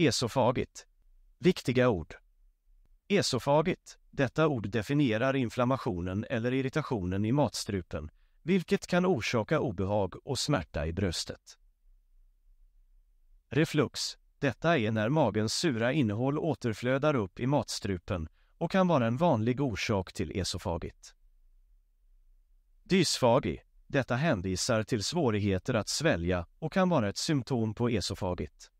Esofagit. Viktiga ord. Esofagit. Detta ord definierar inflammationen eller irritationen i matstrupen, vilket kan orsaka obehag och smärta i bröstet. Reflux. Detta är när magens sura innehåll återflödar upp i matstrupen och kan vara en vanlig orsak till esofagit. Dysfagi. Detta hänvisar till svårigheter att svälja och kan vara ett symptom på esofagit.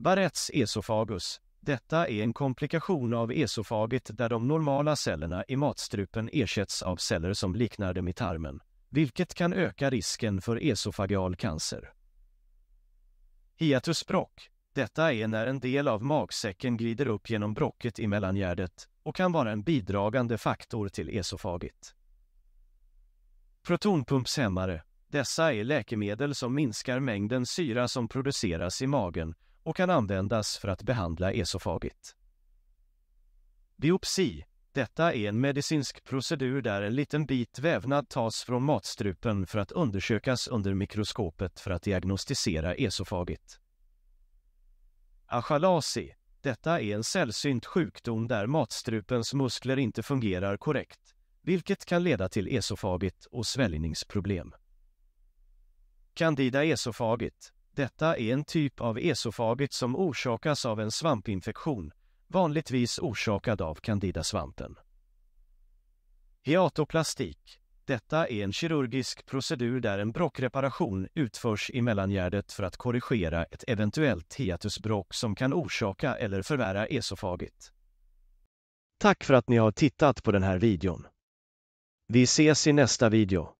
Barretts esofagus. Detta är en komplikation av esofaget där de normala cellerna i matstrupen ersätts av celler som liknar dem i tarmen, vilket kan öka risken för esofagial cancer. Hiatus brock. Detta är när en del av magsäcken glider upp genom brocket i mellangärdet och kan vara en bidragande faktor till esofagit. Protonpumpshämmare. Dessa är läkemedel som minskar mängden syra som produceras i magen och kan användas för att behandla esofagit. Biopsi. Detta är en medicinsk procedur där en liten bit vävnad tas från matstrupen för att undersökas under mikroskopet för att diagnostisera esofagit. Achalasi. Detta är en sällsynt sjukdom där matstrupens muskler inte fungerar korrekt, vilket kan leda till esofagit och sväljningsproblem. Candida esofagit detta är en typ av esofagit som orsakas av en svampinfektion, vanligtvis orsakad av candidasvampen. Heatoplastik. Detta är en kirurgisk procedur där en brockreparation utförs i mellangärdet för att korrigera ett eventuellt hiatusbrock som kan orsaka eller förvärra esofagit. Tack för att ni har tittat på den här videon. Vi ses i nästa video.